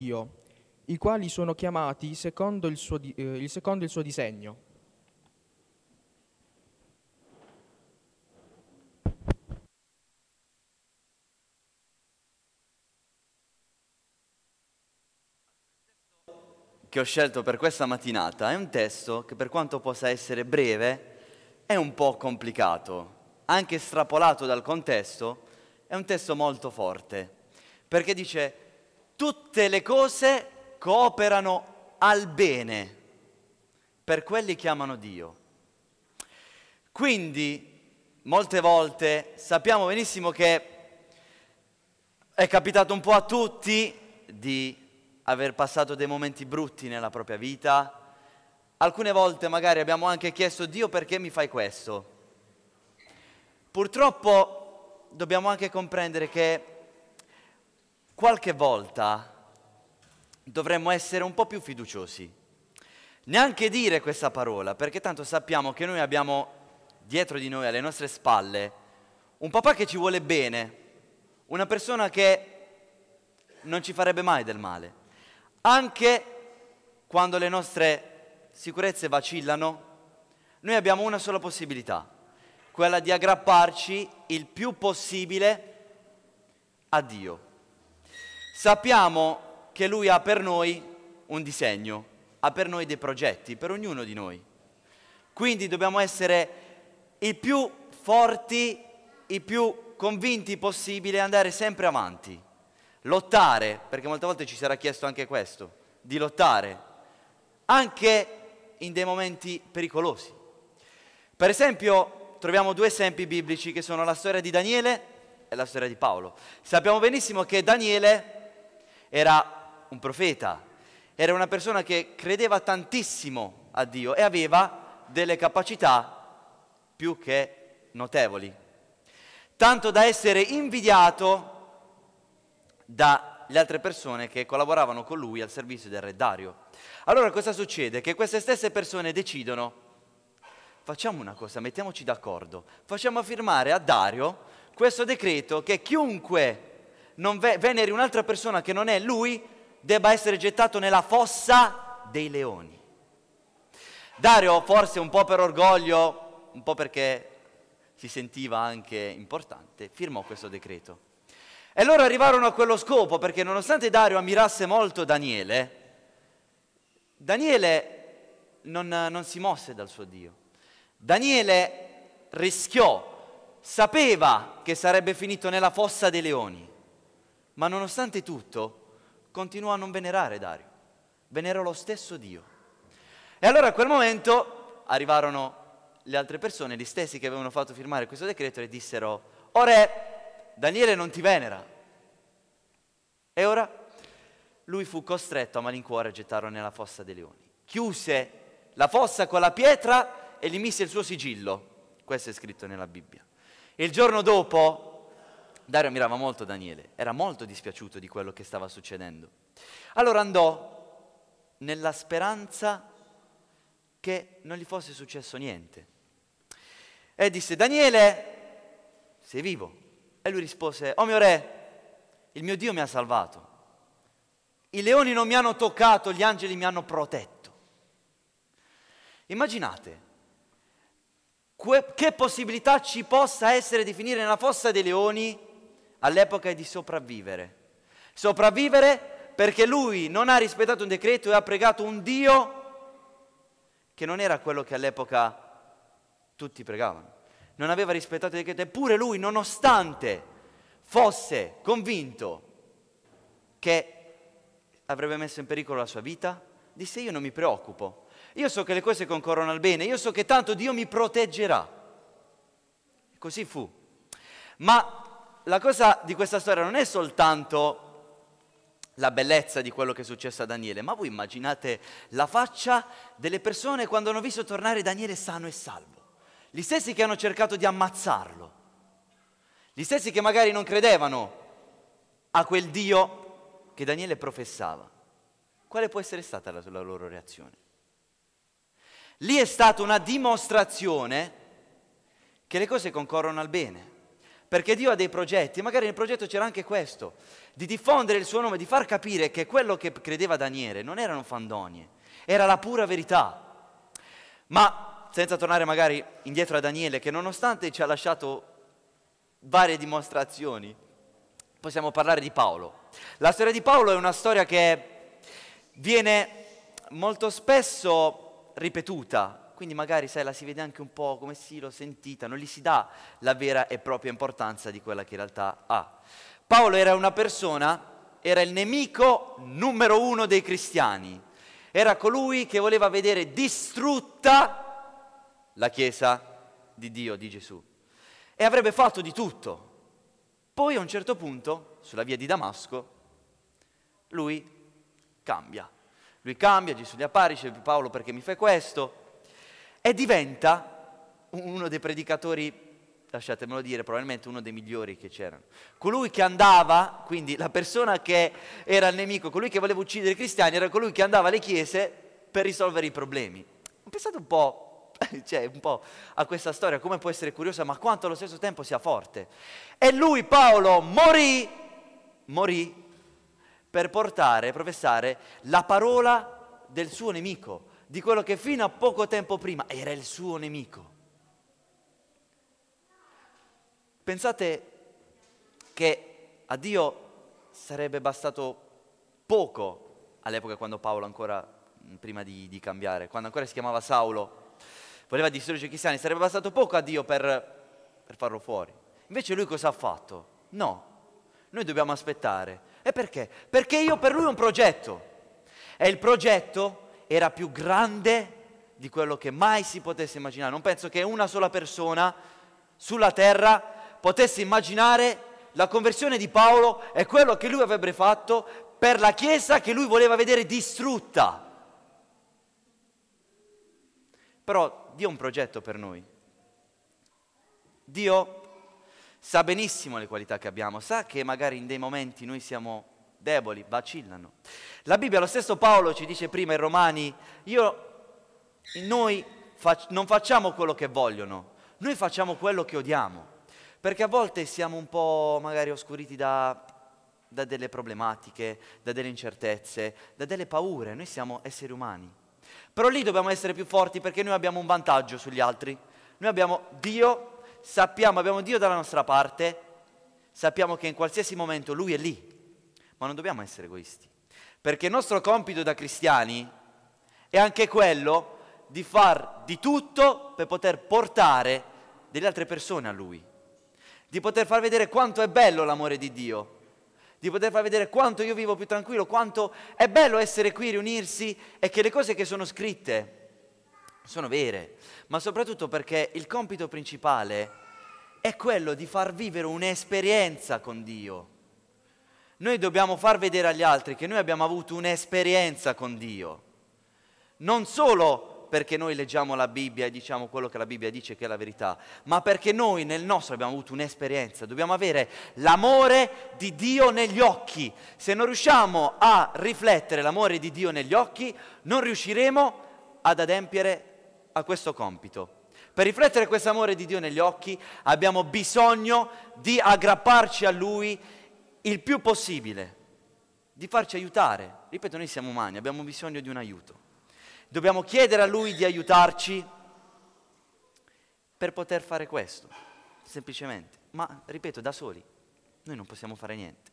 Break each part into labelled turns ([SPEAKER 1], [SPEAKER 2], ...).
[SPEAKER 1] Dio, i quali sono chiamati secondo il suo, eh, secondo il suo disegno. che ho scelto per questa mattinata è un testo che per quanto possa essere breve è un po' complicato, anche strapolato dal contesto, è un testo molto forte, perché dice tutte le cose cooperano al bene per quelli che amano Dio. Quindi, molte volte sappiamo benissimo che è capitato un po' a tutti di aver passato dei momenti brutti nella propria vita. Alcune volte magari abbiamo anche chiesto Dio perché mi fai questo. Purtroppo dobbiamo anche comprendere che qualche volta dovremmo essere un po' più fiduciosi. Neanche dire questa parola, perché tanto sappiamo che noi abbiamo dietro di noi, alle nostre spalle, un papà che ci vuole bene, una persona che non ci farebbe mai del male, anche quando le nostre sicurezze vacillano, noi abbiamo una sola possibilità, quella di aggrapparci il più possibile a Dio. Sappiamo che Lui ha per noi un disegno, ha per noi dei progetti, per ognuno di noi. Quindi dobbiamo essere i più forti, i più convinti possibile e andare sempre avanti. Lottare, perché molte volte ci sarà chiesto anche questo, di lottare, anche in dei momenti pericolosi. Per esempio, troviamo due esempi biblici che sono la storia di Daniele e la storia di Paolo. Sappiamo benissimo che Daniele era un profeta, era una persona che credeva tantissimo a Dio e aveva delle capacità più che notevoli, tanto da essere invidiato dalle altre persone che collaboravano con lui al servizio del re Dario. Allora cosa succede? Che queste stesse persone decidono, facciamo una cosa, mettiamoci d'accordo, facciamo firmare a Dario questo decreto che chiunque ve- veneri un'altra persona che non è lui, debba essere gettato nella fossa dei leoni. Dario, forse un po' per orgoglio, un po' perché si sentiva anche importante, firmò questo decreto. E loro arrivarono a quello scopo perché nonostante Dario ammirasse molto Daniele, Daniele non, non si mosse dal suo Dio. Daniele rischiò, sapeva che sarebbe finito nella fossa dei leoni. Ma nonostante tutto, continuò a non venerare Dario, venerò lo stesso Dio. E allora a quel momento arrivarono le altre persone, gli stessi che avevano fatto firmare questo decreto, e dissero, o re, Daniele non ti venera. E ora lui fu costretto a malincuore a gettarlo nella fossa dei leoni. Chiuse la fossa con la pietra e gli mise il suo sigillo. Questo è scritto nella Bibbia. Il giorno dopo Dario ammirava molto Daniele, era molto dispiaciuto di quello che stava succedendo. Allora andò nella speranza che non gli fosse successo niente. E disse, Daniele, sei vivo? E lui rispose, oh mio re, il mio Dio mi ha salvato. I leoni non mi hanno toccato, gli angeli mi hanno protetto. Immaginate que- che possibilità ci possa essere di finire nella fossa dei leoni all'epoca è di sopravvivere. Sopravvivere perché lui non ha rispettato un decreto e ha pregato un Dio che non era quello che all'epoca tutti pregavano. Non aveva rispettato il decreto, eppure lui, nonostante fosse convinto che avrebbe messo in pericolo la sua vita, disse io non mi preoccupo, io so che le cose concorrono al bene, io so che tanto Dio mi proteggerà. Così fu. Ma la cosa di questa storia non è soltanto la bellezza di quello che è successo a Daniele, ma voi immaginate la faccia delle persone quando hanno visto tornare Daniele sano e salvo, gli stessi che hanno cercato di ammazzarlo, gli stessi che magari non credevano a quel Dio che Daniele professava. Quale può essere stata la, la loro reazione? Lì è stata una dimostrazione che le cose concorrono al bene perché Dio ha dei progetti, magari nel progetto c'era anche questo, di diffondere il suo nome, di far capire che quello che credeva Daniele non erano fandonie, era la pura verità. Ma senza tornare magari indietro a Daniele, che nonostante ci ha lasciato varie dimostrazioni, possiamo parlare di Paolo. La storia di Paolo è una storia che viene molto spesso ripetuta quindi magari sai, la si vede anche un po' come si l'ho sentita, non gli si dà la vera e propria importanza di quella che in realtà ha. Paolo era una persona, era il nemico numero uno dei cristiani, era colui che voleva vedere distrutta la Chiesa di Dio, di Gesù, e avrebbe fatto di tutto. Poi a un certo punto, sulla via di Damasco, lui cambia. Lui cambia, Gesù gli apparisce, Paolo perché mi fai questo? e diventa uno dei predicatori lasciatemelo dire, probabilmente uno dei migliori che c'erano. Colui che andava, quindi la persona che era il nemico, colui che voleva uccidere i cristiani, era colui che andava alle chiese per risolvere i problemi. Pensate un po', cioè, un po' a questa storia, come può essere curiosa, ma quanto allo stesso tempo sia forte. E lui, Paolo, morì, morì per portare, professare la parola del suo nemico di quello che fino a poco tempo prima era il suo nemico. Pensate che a Dio sarebbe bastato poco all'epoca quando Paolo ancora, prima di, di cambiare, quando ancora si chiamava Saulo, voleva distruggere i cristiani, sarebbe bastato poco a Dio per, per farlo fuori. Invece lui cosa ha fatto? No, noi dobbiamo aspettare. E perché? Perché io per lui ho un progetto. E il progetto era più grande di quello che mai si potesse immaginare. Non penso che una sola persona sulla terra potesse immaginare la conversione di Paolo e quello che lui avrebbe fatto per la Chiesa che lui voleva vedere distrutta. Però Dio ha un progetto per noi. Dio sa benissimo le qualità che abbiamo, sa che magari in dei momenti noi siamo deboli, vacillano. La Bibbia, lo stesso Paolo ci dice prima in Romani, io, noi fac- non facciamo quello che vogliono, noi facciamo quello che odiamo, perché a volte siamo un po' magari oscuriti da, da delle problematiche, da delle incertezze, da delle paure, noi siamo esseri umani. Però lì dobbiamo essere più forti perché noi abbiamo un vantaggio sugli altri. Noi abbiamo Dio, sappiamo, abbiamo Dio dalla nostra parte, sappiamo che in qualsiasi momento Lui è lì ma non dobbiamo essere egoisti, perché il nostro compito da cristiani è anche quello di far di tutto per poter portare delle altre persone a Lui, di poter far vedere quanto è bello l'amore di Dio, di poter far vedere quanto io vivo più tranquillo, quanto è bello essere qui, riunirsi e che le cose che sono scritte sono vere, ma soprattutto perché il compito principale è quello di far vivere un'esperienza con Dio noi dobbiamo far vedere agli altri che noi abbiamo avuto un'esperienza con Dio, non solo perché noi leggiamo la Bibbia e diciamo quello che la Bibbia dice che è la verità, ma perché noi nel nostro abbiamo avuto un'esperienza, dobbiamo avere l'amore di Dio negli occhi. Se non riusciamo a riflettere l'amore di Dio negli occhi, non riusciremo ad adempiere a questo compito. Per riflettere questo amore di Dio negli occhi abbiamo bisogno di aggrapparci a Lui il più possibile, di farci aiutare. Ripeto, noi siamo umani, abbiamo bisogno di un aiuto. Dobbiamo chiedere a Lui di aiutarci per poter fare questo, semplicemente. Ma, ripeto, da soli, noi non possiamo fare niente.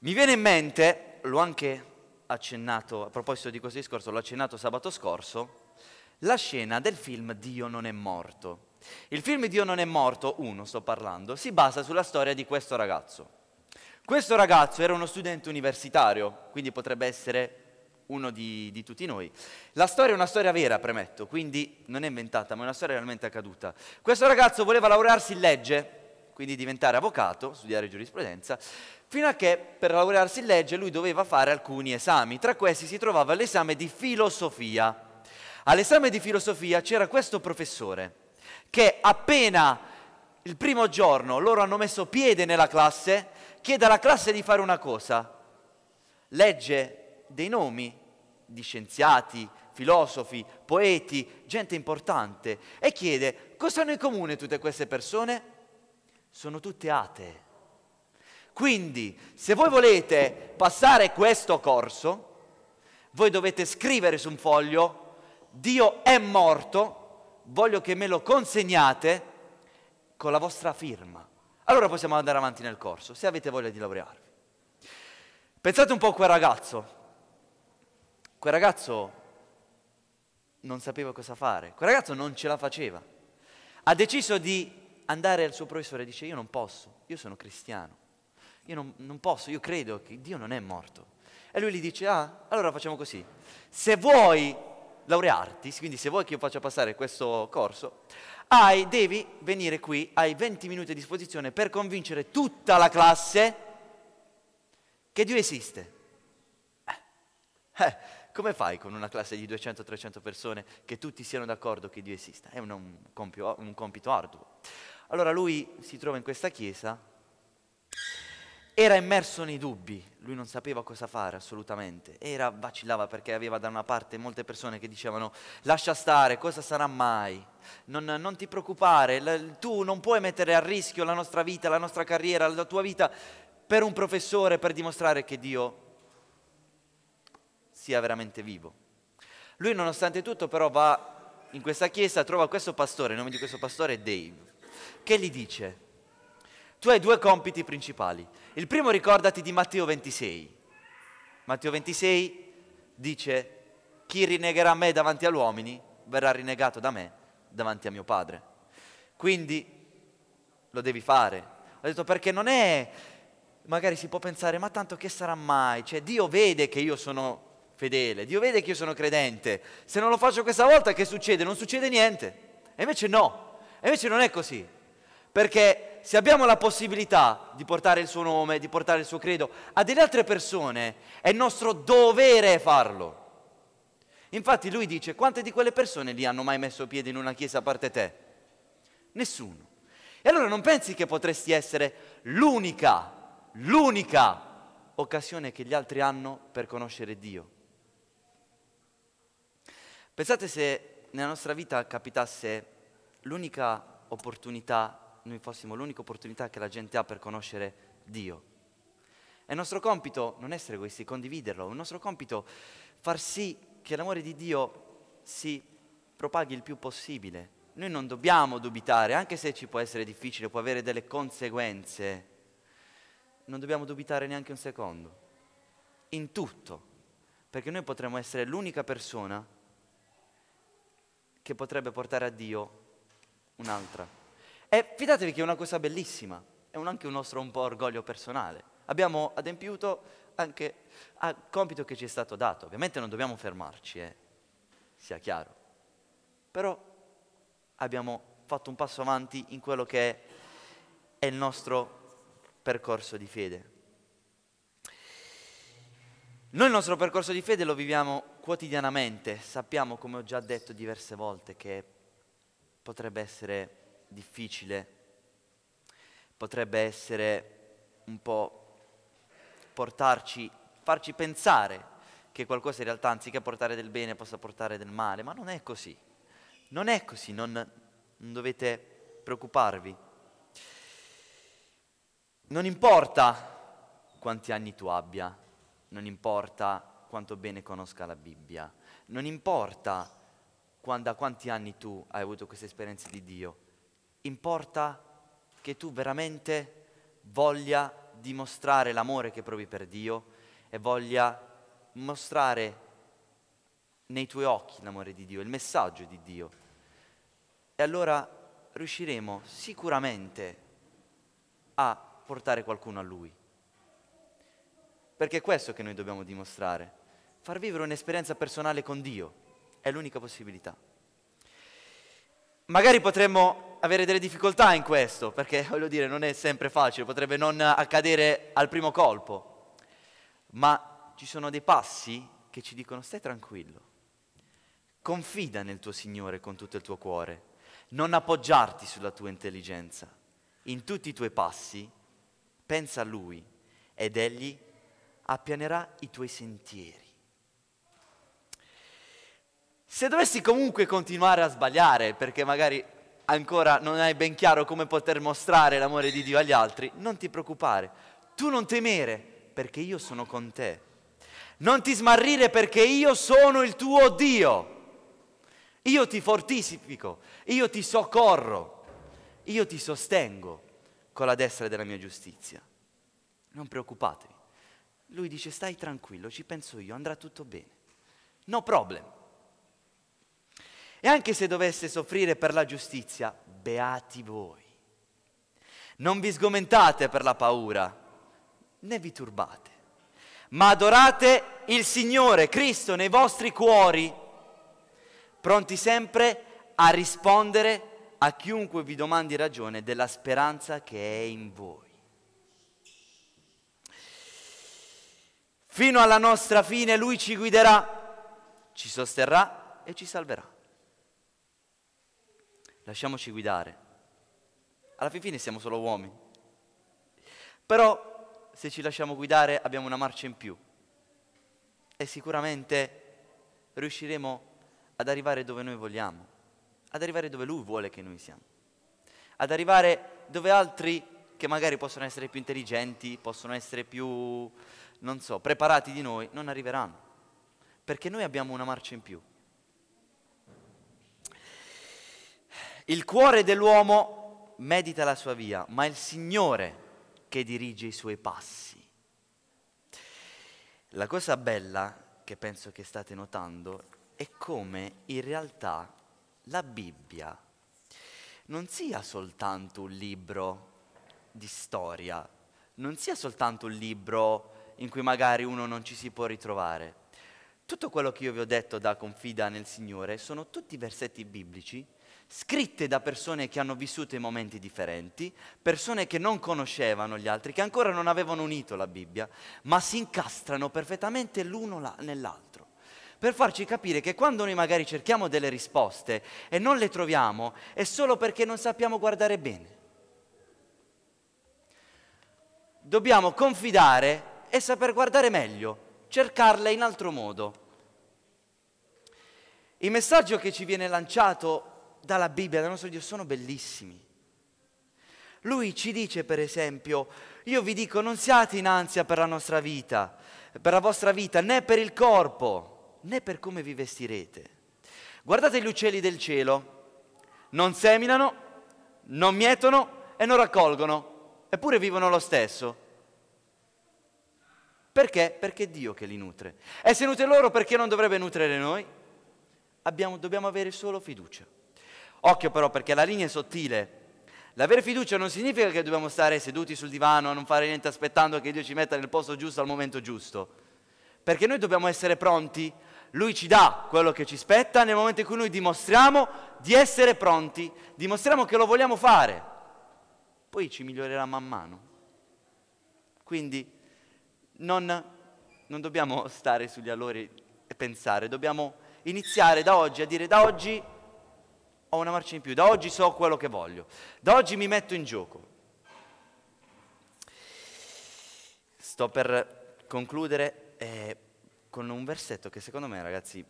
[SPEAKER 1] Mi viene in mente, l'ho anche accennato, a proposito di questo discorso, l'ho accennato sabato scorso, la scena del film Dio non è morto. Il film Dio non è morto, uno sto parlando, si basa sulla storia di questo ragazzo. Questo ragazzo era uno studente universitario, quindi potrebbe essere uno di, di, tutti noi. La storia è una storia vera, premetto, quindi non è inventata, ma è una storia realmente accaduta. Questo ragazzo voleva laurearsi in legge, quindi diventare avvocato, studiare giurisprudenza, fino a che per laurearsi in legge lui doveva fare alcuni esami. Tra questi si trovava l'esame di filosofia. All'esame di filosofia c'era questo professore, che appena il primo giorno loro hanno messo piede nella classe, chiede alla classe di fare una cosa. Legge dei nomi di scienziati, filosofi, poeti, gente importante e chiede cosa hanno in comune tutte queste persone? Sono tutte atee. Quindi, se voi volete passare questo corso, voi dovete scrivere su un foglio Dio è morto voglio che me lo consegnate con la vostra firma. Allora possiamo andare avanti nel corso, se avete voglia di laurearvi. Pensate un po' a quel ragazzo. Quel ragazzo non sapeva cosa fare, quel ragazzo non ce la faceva. Ha deciso di andare al suo professore e dice io non posso, io sono cristiano, io non, non posso, io credo che Dio non è morto. E lui gli dice ah, allora facciamo così, se vuoi laurearti, quindi se vuoi che io faccia passare questo corso, hai, devi venire qui, hai 20 minuti a disposizione per convincere tutta la classe che Dio esiste. Eh, eh, come fai con una classe di 200-300 persone che tutti siano d'accordo che Dio esista? È un, un, compito, un compito arduo. Allora lui si trova in questa chiesa era immerso nei dubbi, lui non sapeva cosa fare assolutamente, era, vacillava perché aveva da una parte molte persone che dicevano lascia stare, cosa sarà mai, non, non ti preoccupare, tu non puoi mettere a rischio la nostra vita, la nostra carriera, la tua vita per un professore per dimostrare che Dio sia veramente vivo. Lui nonostante tutto però va in questa chiesa, trova questo pastore, il nome di questo pastore è Dave, che gli dice tu hai due compiti principali. Il primo ricordati di Matteo 26. Matteo 26 dice, chi rinnegherà me davanti agli uomini verrà rinnegato da me davanti a mio padre. Quindi lo devi fare. Ho detto perché non è, magari si può pensare, ma tanto che sarà mai? Cioè Dio vede che io sono fedele, Dio vede che io sono credente. Se non lo faccio questa volta che succede? Non succede niente. E invece no, e invece non è così. Perché se abbiamo la possibilità di portare il suo nome, di portare il suo credo a delle altre persone, è nostro dovere farlo. Infatti lui dice, quante di quelle persone lì hanno mai messo piede in una chiesa a parte te? Nessuno. E allora non pensi che potresti essere l'unica, l'unica occasione che gli altri hanno per conoscere Dio. Pensate se nella nostra vita capitasse l'unica opportunità noi fossimo l'unica opportunità che la gente ha per conoscere Dio. È nostro compito non essere questi, condividerlo, è nostro compito far sì che l'amore di Dio si propaghi il più possibile. Noi non dobbiamo dubitare, anche se ci può essere difficile, può avere delle conseguenze, non dobbiamo dubitare neanche un secondo, in tutto, perché noi potremmo essere l'unica persona che potrebbe portare a Dio un'altra. E fidatevi che è una cosa bellissima, è anche un nostro un po' orgoglio personale. Abbiamo adempiuto anche al compito che ci è stato dato. Ovviamente non dobbiamo fermarci, eh, sia chiaro. Però abbiamo fatto un passo avanti in quello che è, è il nostro percorso di fede. Noi il nostro percorso di fede lo viviamo quotidianamente, sappiamo, come ho già detto diverse volte, che potrebbe essere difficile, potrebbe essere un po' portarci, farci pensare che qualcosa in realtà anziché portare del bene possa portare del male, ma non è così. Non è così, non, non dovete preoccuparvi. Non importa quanti anni tu abbia, non importa quanto bene conosca la Bibbia, non importa da quanti anni tu hai avuto questa esperienza di Dio, importa che tu veramente voglia dimostrare l'amore che provi per Dio e voglia mostrare nei tuoi occhi l'amore di Dio, il messaggio di Dio. E allora riusciremo sicuramente a portare qualcuno a Lui. Perché è questo che noi dobbiamo dimostrare, far vivere un'esperienza personale con Dio, è l'unica possibilità. Magari potremmo avere delle difficoltà in questo, perché voglio dire, non è sempre facile, potrebbe non accadere al primo colpo, ma ci sono dei passi che ci dicono stai tranquillo, confida nel tuo Signore con tutto il tuo cuore, non appoggiarti sulla tua intelligenza, in tutti i tuoi passi pensa a Lui ed Egli appianerà i tuoi sentieri. Se dovessi comunque continuare a sbagliare, perché magari ancora non hai ben chiaro come poter mostrare l'amore di Dio agli altri, non ti preoccupare, tu non temere perché io sono con te. Non ti smarrire perché io sono il tuo Dio. Io ti fortifico, io ti soccorro, io ti sostengo con la destra della mia giustizia. Non preoccupatevi. Lui dice stai tranquillo, ci penso io, andrà tutto bene. No problem. E anche se dovesse soffrire per la giustizia, beati voi. Non vi sgomentate per la paura, né vi turbate, ma adorate il Signore Cristo nei vostri cuori, pronti sempre a rispondere a chiunque vi domandi ragione della speranza che è in voi. Fino alla nostra fine Lui ci guiderà, ci sosterrà e ci salverà lasciamoci guidare. Alla fin fine siamo solo uomini. Però se ci lasciamo guidare abbiamo una marcia in più e sicuramente riusciremo ad arrivare dove noi vogliamo, ad arrivare dove Lui vuole che noi siamo, ad arrivare dove altri che magari possono essere più intelligenti, possono essere più, non so, preparati di noi, non arriveranno, perché noi abbiamo una marcia in più. Il cuore dell'uomo medita la sua via, ma è il Signore che dirige i suoi passi. La cosa bella che penso che state notando è come in realtà la Bibbia non sia soltanto un libro di storia, non sia soltanto un libro in cui magari uno non ci si può ritrovare. Tutto quello che io vi ho detto da confida nel Signore sono tutti versetti biblici scritte da persone che hanno vissuto in momenti differenti, persone che non conoscevano gli altri, che ancora non avevano unito la Bibbia, ma si incastrano perfettamente l'uno nell'altro. Per farci capire che quando noi magari cerchiamo delle risposte e non le troviamo, è solo perché non sappiamo guardare bene. Dobbiamo confidare e saper guardare meglio, cercarle in altro modo. Il messaggio che ci viene lanciato dalla Bibbia, dal nostro Dio, sono bellissimi. Lui ci dice, per esempio, io vi dico, non siate in ansia per la nostra vita, per la vostra vita, né per il corpo, né per come vi vestirete. Guardate gli uccelli del cielo, non seminano, non mietono e non raccolgono, eppure vivono lo stesso. Perché? Perché è Dio che li nutre. E se nutre loro, perché non dovrebbe nutrire noi? Abbiamo, dobbiamo avere solo fiducia. Occhio però perché la linea è sottile. L'avere fiducia non significa che dobbiamo stare seduti sul divano, a non fare niente aspettando che Dio ci metta nel posto giusto al momento giusto. Perché noi dobbiamo essere pronti. Lui ci dà quello che ci spetta nel momento in cui noi dimostriamo di essere pronti, dimostriamo che lo vogliamo fare. Poi ci migliorerà man mano. Quindi non, non dobbiamo stare sugli allori e pensare, dobbiamo iniziare da oggi a dire da oggi ho una marcia in più, da oggi so quello che voglio, da oggi mi metto in gioco. Sto per concludere eh, con un versetto che secondo me ragazzi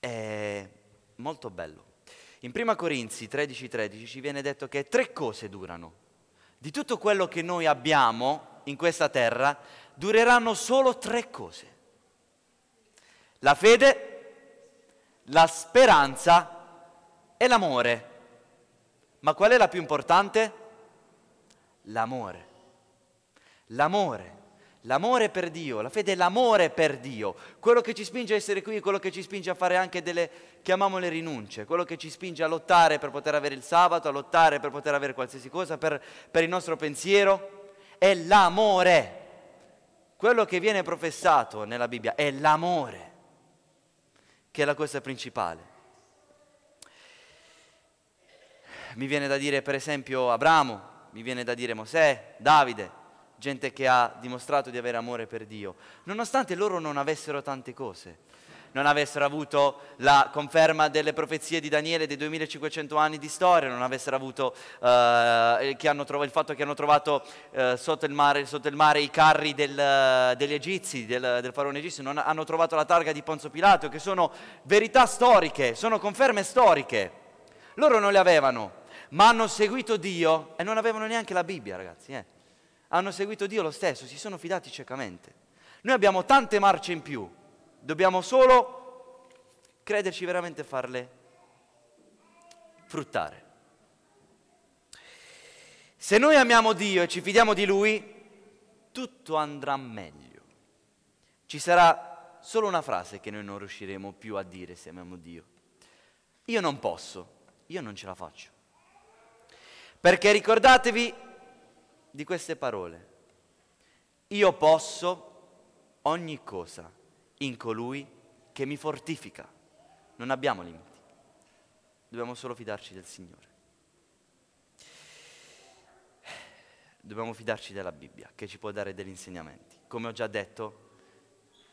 [SPEAKER 1] è molto bello. In Prima Corinzi 13:13 13, ci viene detto che tre cose durano. Di tutto quello che noi abbiamo in questa terra dureranno solo tre cose. La fede, la speranza e l'amore. Ma qual è la più importante? L'amore. L'amore. L'amore per Dio, la fede è l'amore per Dio, quello che ci spinge a essere qui, quello che ci spinge a fare anche delle, chiamiamole rinunce, quello che ci spinge a lottare per poter avere il sabato, a lottare per poter avere qualsiasi cosa, per, per il nostro pensiero, è l'amore. Quello che viene professato nella Bibbia è l'amore, che è la cosa principale. mi viene da dire per esempio Abramo, mi viene da dire Mosè, Davide, gente che ha dimostrato di avere amore per Dio, nonostante loro non avessero tante cose, non avessero avuto la conferma delle profezie di Daniele dei 2500 anni di storia, non avessero avuto eh, trovato, il fatto che hanno trovato eh, sotto, il mare, sotto, il mare, i carri del, degli egizi, del, del faraone egizio, non hanno trovato la targa di Ponzo Pilato, che sono verità storiche, sono conferme storiche. Loro non le avevano ma hanno seguito Dio e non avevano neanche la Bibbia, ragazzi. Eh. Hanno seguito Dio lo stesso, si sono fidati ciecamente. Noi abbiamo tante marce in più, dobbiamo solo crederci veramente e farle fruttare. Se noi amiamo Dio e ci fidiamo di Lui, tutto andrà meglio. Ci sarà solo una frase che noi non riusciremo più a dire se amiamo Dio. Io non posso, io non ce la faccio. Perché ricordatevi di queste parole. Io posso ogni cosa in colui che mi fortifica. Non abbiamo limiti. Dobbiamo solo fidarci del Signore. Dobbiamo fidarci della Bibbia che ci può dare degli insegnamenti. Come ho già detto,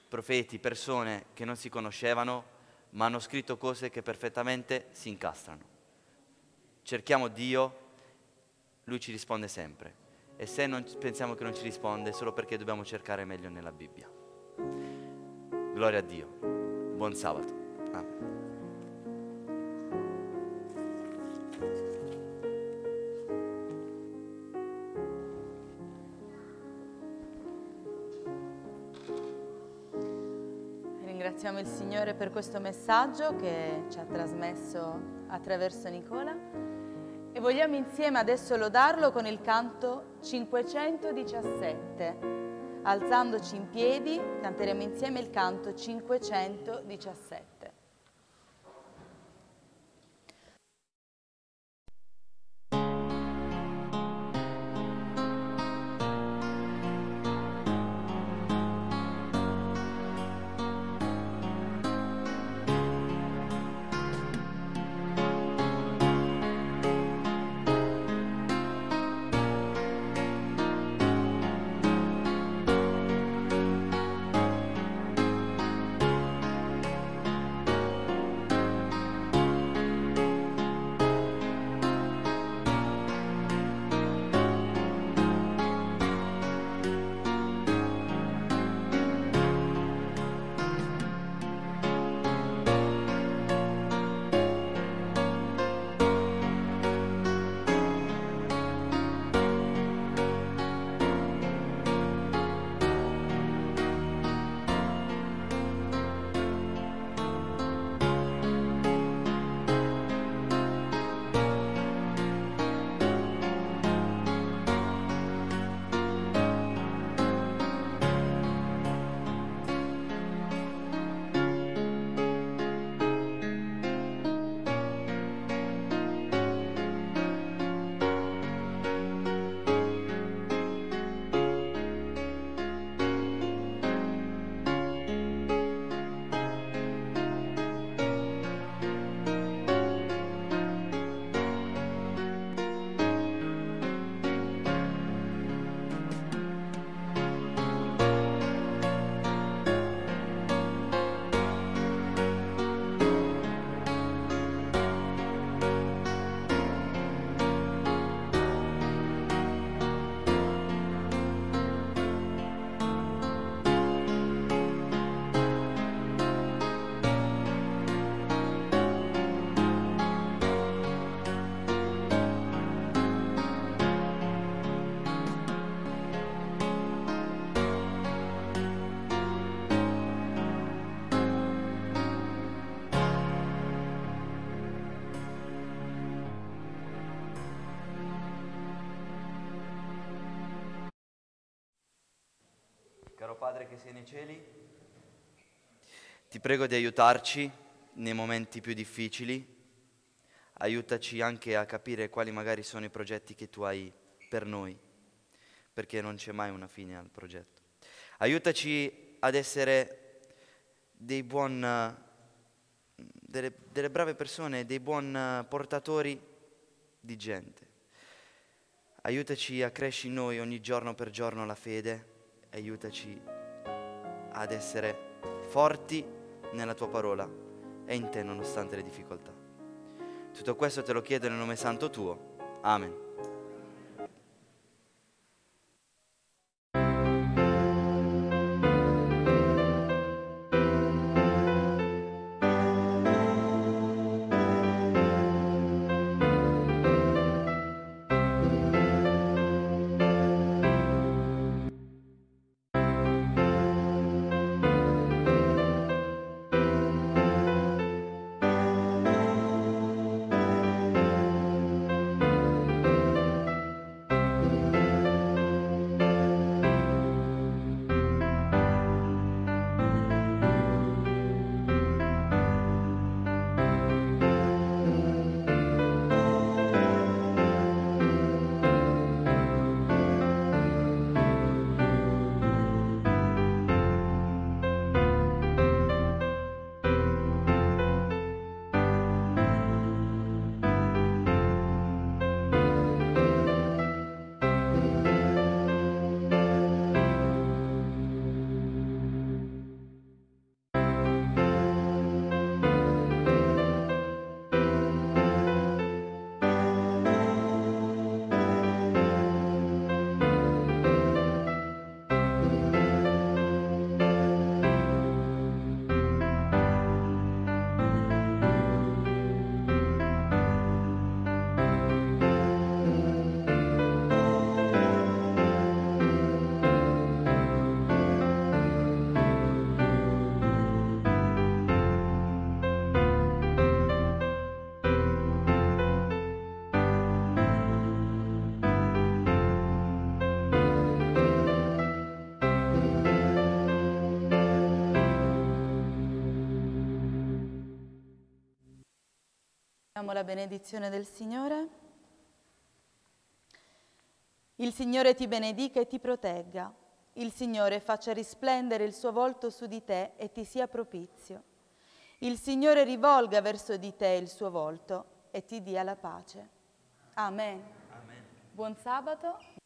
[SPEAKER 1] profeti, persone che non si conoscevano, ma hanno scritto cose che perfettamente si incastrano. Cerchiamo Dio lui ci risponde sempre. E se non, pensiamo che non ci risponde, è solo perché dobbiamo cercare meglio nella Bibbia. Gloria a Dio. Buon sabato. Amen. Ringraziamo il Signore per questo messaggio che ci ha trasmesso attraverso Nicola. E vogliamo insieme adesso lodarlo con il canto 517. Alzandoci in piedi, canteremo insieme il canto 517. Padre che sei nei cieli, ti prego di aiutarci nei momenti più difficili, aiutaci anche a capire quali magari sono i progetti che tu hai per noi, perché non c'è mai una fine al progetto. Aiutaci ad essere dei buon, delle, delle brave persone, dei buon portatori di gente. Aiutaci a crescere in noi ogni giorno per giorno la fede aiutaci ad essere forti nella tua parola e in te nonostante le difficoltà. Tutto questo te lo chiedo nel nome santo tuo. Amen. Diamo la benedizione del Signore. Il Signore ti benedica e ti protegga. Il Signore faccia risplendere il suo volto su di te e ti sia propizio. Il Signore rivolga verso di te il suo volto e ti dia la pace. Amen. Amen. Buon sabato.